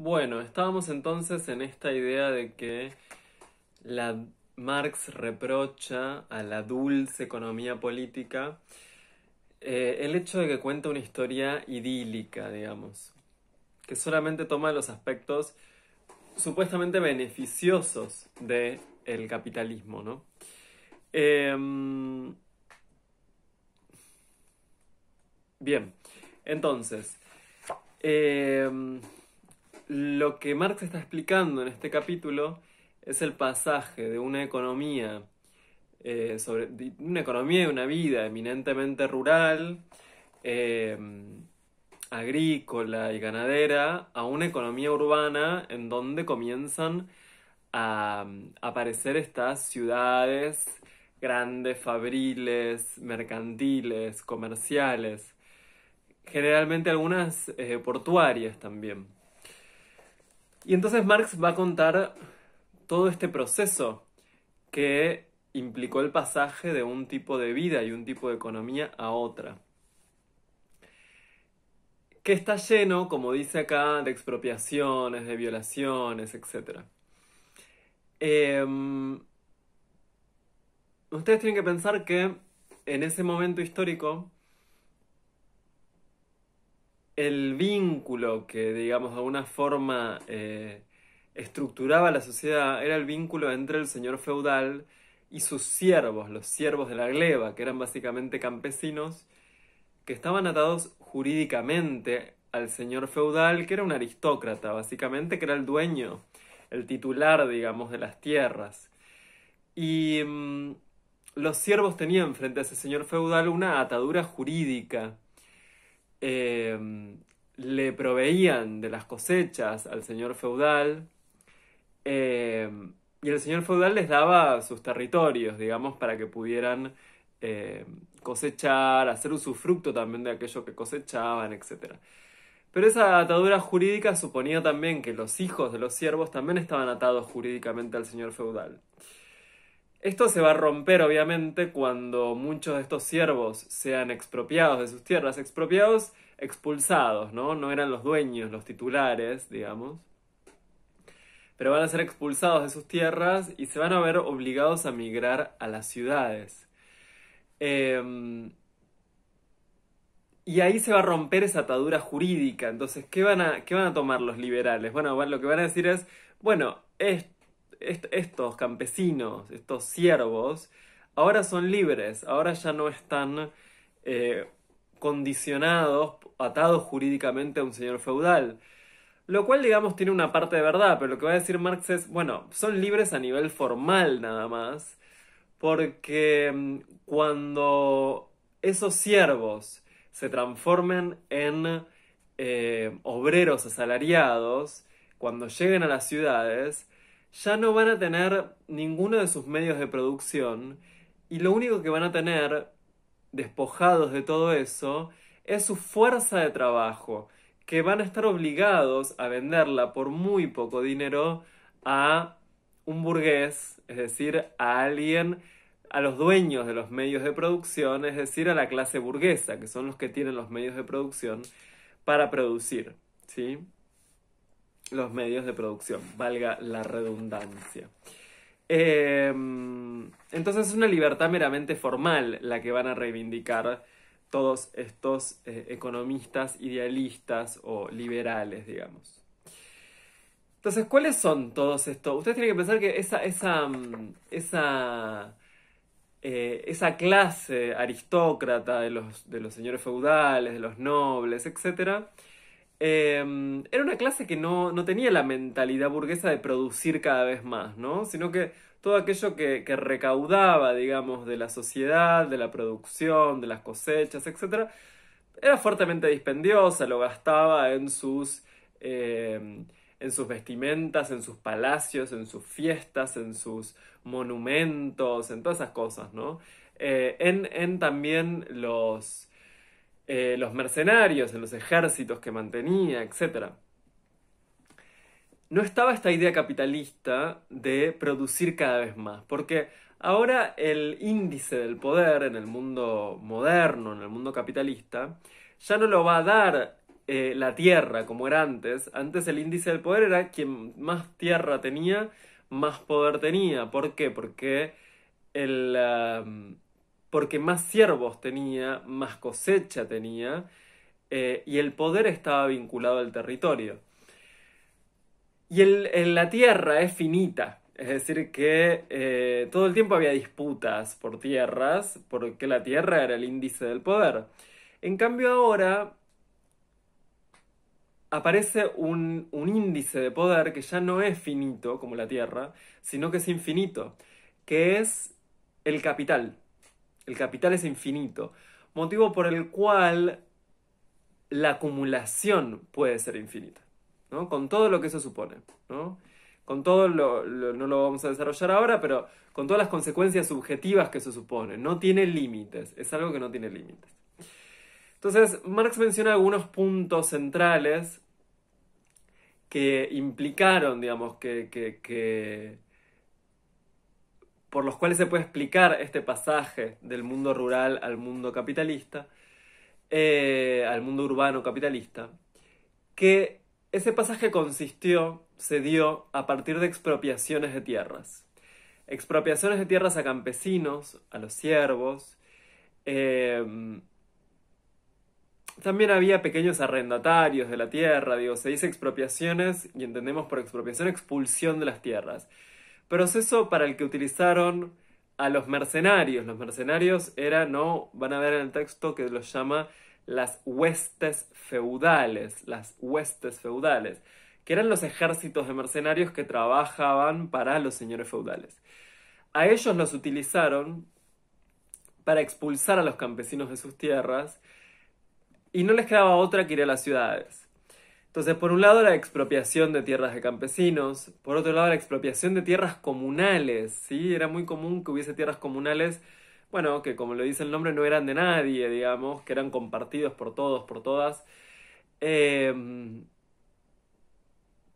Bueno, estábamos entonces en esta idea de que la Marx reprocha a la dulce economía política eh, el hecho de que cuenta una historia idílica, digamos, que solamente toma los aspectos supuestamente beneficiosos del capitalismo, ¿no? Em, bien, entonces, em, lo que Marx está explicando en este capítulo es el pasaje de una economía, eh, una economía de una vida eminentemente rural, eh, agrícola y ganadera, a una economía urbana en donde comienzan a, aparecer estas ciudades grandes, fabriles, mercantiles, comerciales, generalmente algunas eh, portuarias también. Y entonces Marx va a contar todo este proceso que implicó el pasaje de un tipo de vida y un tipo de economía a otra. Que está lleno, como dice acá, de expropiaciones, de violaciones, etc. Em, ustedes tienen que pensar que en ese momento histórico el vínculo que, digamos, de alguna forma eh, estructuraba la sociedad era el vínculo entre el señor feudal y sus siervos, los siervos de la gleba, que eran básicamente campesinos, que estaban atados jurídicamente al señor feudal, que era un aristócrata, básicamente, que era el dueño, el titular, digamos, de las tierras. Y mm, los siervos tenían frente a ese señor feudal una atadura jurídica Em, le proveían de las cosechas al señor feudal em, y el señor feudal les daba sus territorios, digamos, para que pudieran em, cosechar, hacer usufructo también de aquello que cosechaban, etc. Pero esa atadura jurídica suponía también que los hijos de los siervos también estaban atados jurídicamente al señor feudal. Esto se va a romper obviamente cuando muchos de estos siervos sean expropiados de sus tierras, expropiados, expulsados, ¿no? No eran los dueños, los titulares, digamos. Pero van a ser expulsados de sus tierras y se van a ver obligados a migrar a las ciudades. Em, y ahí se va a romper esa atadura jurídica. Entonces, ¿qué van a, qué van a tomar los liberales? Bueno, lo que van a decir es, bueno, esto estos campesinos, estos siervos, ahora son libres, ahora ya no están eh, condicionados, atados jurídicamente a un señor feudal. Lo cual, digamos, tiene una parte de verdad, pero lo que va a decir Marx es, bueno, son libres a nivel formal nada más, porque mm, cuando esos siervos se transformen en eh, obreros asalariados, cuando lleguen a las ciudades, ya no van a tener ninguno de sus medios de producción y lo único que van a tener, despojados de todo eso, es su fuerza de trabajo, que van a estar obligados a venderla por muy poco dinero a un burgués, es decir, a alguien, a los dueños de los medios de producción, es decir, a la clase burguesa, que son los que tienen los medios de producción para producir, ¿sí? los medios de producción, valga la redundancia. Em, entonces es una libertad meramente formal la que van a reivindicar todos estos eh, economistas idealistas o liberales, digamos. Entonces, ¿cuáles son todos estos? Ustedes tienen que pensar que esa, esa, mm, esa, eh, esa clase aristócrata de los, de los señores feudales, de los nobles, etcétera, Em, era una clase que no, tenía la mentalidad burguesa de producir cada vez más, ¿no? Sino que todo aquello que, recaudaba, digamos, de la sociedad, de la producción, de las cosechas, etc., era fuertemente dispendiosa, lo gastaba en sus... Em, en sus vestimentas, en sus palacios, en sus fiestas, en sus monumentos, en todas esas cosas, ¿no? Eh, en, también los, eh, los mercenarios, en los ejércitos que mantenía, etc. No estaba esta idea capitalista de producir cada vez más, porque ahora el índice del poder en el mundo moderno, en el mundo capitalista, ya no lo va a dar eh, la tierra como era antes. Antes el índice del poder era quien más tierra tenía, más poder tenía. ¿Por qué? Porque el, um, porque más siervos tenía, más cosecha tenía, eh, y el poder estaba vinculado al territorio. Y la tierra es finita, es decir, que eh, todo el tiempo había disputas por tierras, porque la tierra era el índice del poder. En cambio ahora aparece un índice de poder que ya no es finito como la tierra, sino que es infinito, que es el capital. El capital es infinito, motivo por el cual la acumulación puede ser infinita, ¿no? Con todo lo que eso supone, ¿no? Con todo lo, no lo vamos a desarrollar ahora, pero con todas las consecuencias subjetivas que eso supone. No tiene límites, es algo que no tiene límites. Entonces, Marx menciona algunos puntos centrales que implicaron, digamos, que, que por los cuales se puede explicar este pasaje del mundo rural al mundo capitalista, eh, al mundo urbano capitalista, que ese pasaje consistió, se dio a partir de expropiaciones de tierras. Expropiaciones de tierras a campesinos, a los siervos. Em, también había pequeños arrendatarios de la tierra, digo, se dice expropiaciones y entendemos por expropiación expulsión de las tierras. Proceso para el que utilizaron a los mercenarios. Los mercenarios eran, no, van a ver en el texto que los llama las huestes feudales, las huestes feudales, que eran los ejércitos de mercenarios que trabajaban para los señores feudales. A ellos los utilizaron para expulsar a los campesinos de sus tierras y no les quedaba otra que ir a las ciudades. Entonces, por un lado la expropiación de tierras de campesinos, por otro lado la expropiación de tierras comunales, ¿sí? Era muy común que hubiese tierras comunales, bueno, que como lo dice el nombre no eran de nadie, digamos, que eran compartidos por todos, por todas. Em,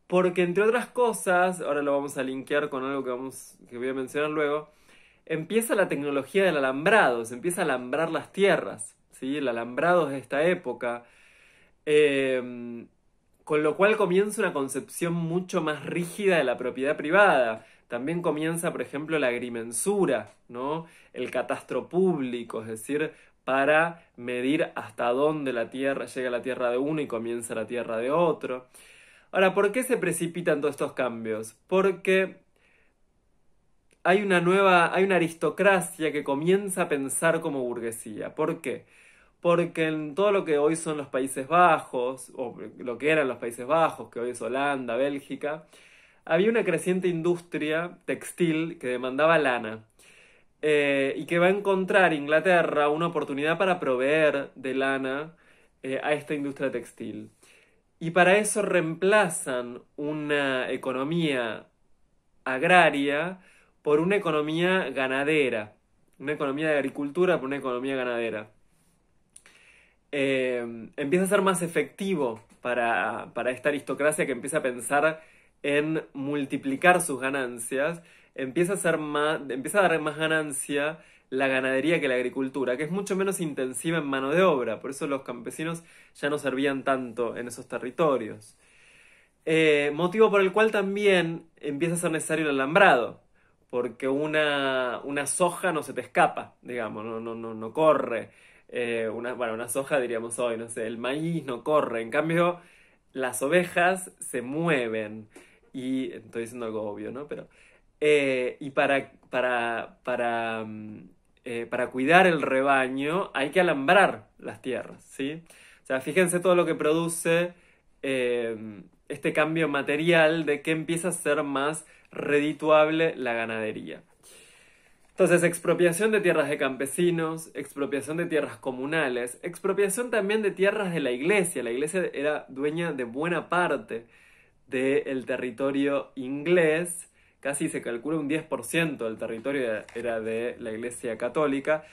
porque entre otras cosas, ahora lo vamos a linkear con algo que, vamos, que voy a mencionar luego, empieza la tecnología del alambrado, se empieza a alambrar las tierras, ¿sí? El alambrado de esta época. Em, con lo cual comienza una concepción mucho más rígida de la propiedad privada. También comienza, por ejemplo, la agrimensura, ¿no? el catastro público, es decir, para medir hasta dónde la tierra llega la tierra de uno y comienza la tierra de otro. Ahora, ¿por qué se precipitan todos estos cambios? Porque hay una nueva, hay una aristocracia que comienza a pensar como burguesía. ¿Por qué? porque en todo lo que hoy son los Países Bajos, o lo que eran los Países Bajos, que hoy es Holanda, Bélgica, había una creciente industria textil que demandaba lana. Eh, y que va a encontrar Inglaterra una oportunidad para proveer de lana eh, a esta industria textil. Y para eso reemplazan una economía agraria por una economía ganadera, una economía de agricultura por una economía ganadera. Eh, empieza a ser más efectivo para, esta aristocracia que empieza a pensar en multiplicar sus ganancias, empieza a, ser más, empieza a dar más ganancia la ganadería que la agricultura, que es mucho menos intensiva en mano de obra, por eso los campesinos ya no servían tanto en esos territorios. Eh, motivo por el cual también empieza a ser necesario el alambrado, porque una, una soja no se te escapa, digamos, no, no, no, no corre. Eh, una, bueno, una soja diríamos hoy, no sé, el maíz no corre, en cambio las ovejas se mueven y estoy diciendo algo obvio, ¿no? Pero, eh, y para, para, para, mm, eh, para cuidar el rebaño hay que alambrar las tierras, ¿sí? O sea, fíjense todo lo que produce este cambio material de que empieza a ser más redituable la ganadería. Entonces, expropiación de tierras de campesinos, expropiación de tierras comunales, expropiación también de tierras de la iglesia. La iglesia era dueña de buena parte del territorio inglés, casi se calcula un 10% del territorio era de la iglesia católica,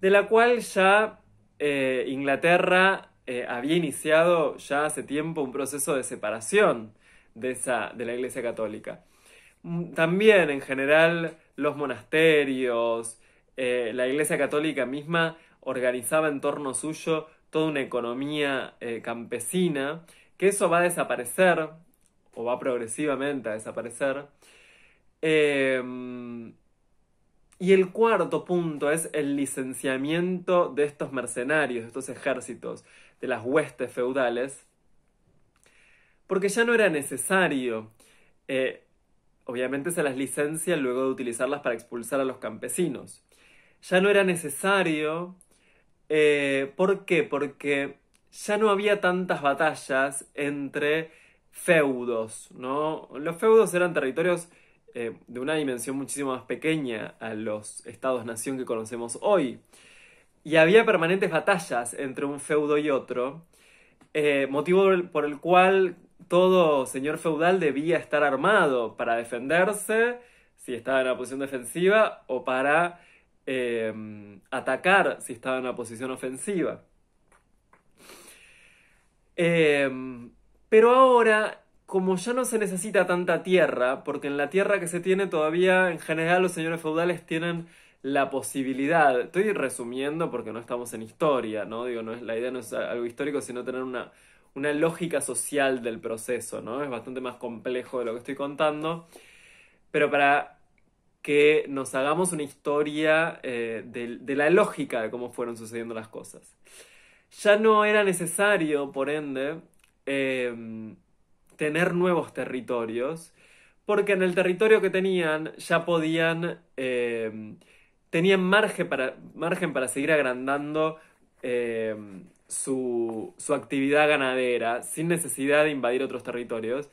de la cual ya eh, Inglaterra eh, había iniciado ya hace tiempo un proceso de separación de, esa, de la iglesia católica. Mm, también en general los monasterios, eh, la Iglesia Católica misma organizaba en torno suyo toda una economía eh, campesina, que eso va a desaparecer, o va progresivamente a desaparecer. Em, y el cuarto punto es el licenciamiento de estos mercenarios, de estos ejércitos, de las huestes feudales, porque ya no era necesario eh, Obviamente se las licencia luego de utilizarlas para expulsar a los campesinos. Ya no era necesario. Eh, ¿Por qué? Porque ya no había tantas batallas entre feudos, ¿no? Los feudos eran territorios eh, de una dimensión muchísimo más pequeña a los estados-nación que conocemos hoy. Y había permanentes batallas entre un feudo y otro, eh, motivo por el cual todo señor feudal debía estar armado para defenderse, si estaba en la posición defensiva, o para em, atacar si estaba en la posición ofensiva. Em, pero ahora, como ya no se necesita tanta tierra, porque en la tierra que se tiene todavía, en general, los señores feudales tienen la posibilidad, estoy resumiendo porque no estamos en historia, ¿no? Digo, no es, la idea no es algo histórico, sino tener una, una lógica social del proceso, ¿no? Es bastante más complejo de lo que estoy contando, pero para que nos hagamos una historia eh, de, la lógica de cómo fueron sucediendo las cosas. Ya no era necesario, por ende, em, tener nuevos territorios, porque en el territorio que tenían ya podían em, tenían margen para, margen para seguir agrandando eh, su, actividad ganadera sin necesidad de invadir otros territorios.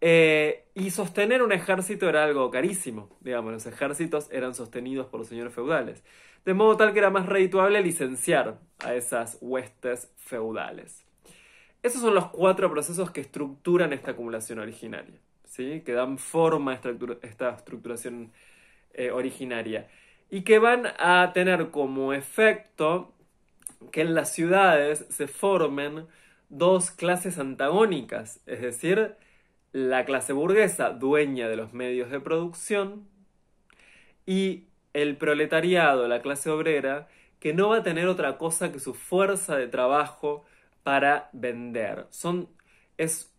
Eh, y sostener un ejército era algo carísimo, digamos, los ejércitos eran sostenidos por los señores feudales, de modo tal que era más redituable licenciar a esas huestes feudales. Esos son los cuatro procesos que estructuran esta acumulación originaria, que dan forma a esta estructuración eh, originaria y que van a tener como efecto que en las ciudades se formen dos clases antagónicas, es decir, la clase burguesa dueña de los medios de producción y el proletariado, la clase obrera, que no va a tener otra cosa que su fuerza de trabajo para vender. Son, es,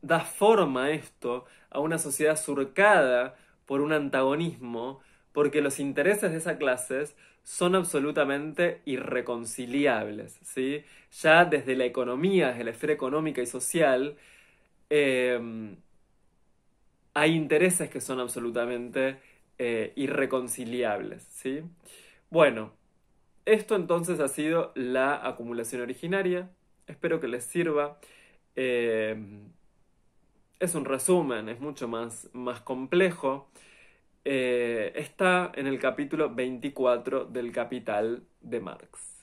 da forma esto a una sociedad surcada por un antagonismo porque los intereses de esas clases son absolutamente irreconciliables, ¿sí? Ya desde la economía, desde la esfera económica y social, em, hay intereses que son absolutamente eh, irreconciliables, ¿sí? Bueno, esto entonces ha sido la acumulación originaria, espero que les sirva. Em, es un resumen, es mucho más, más complejo. Eh, está en el capítulo 24 del Capital de Marx.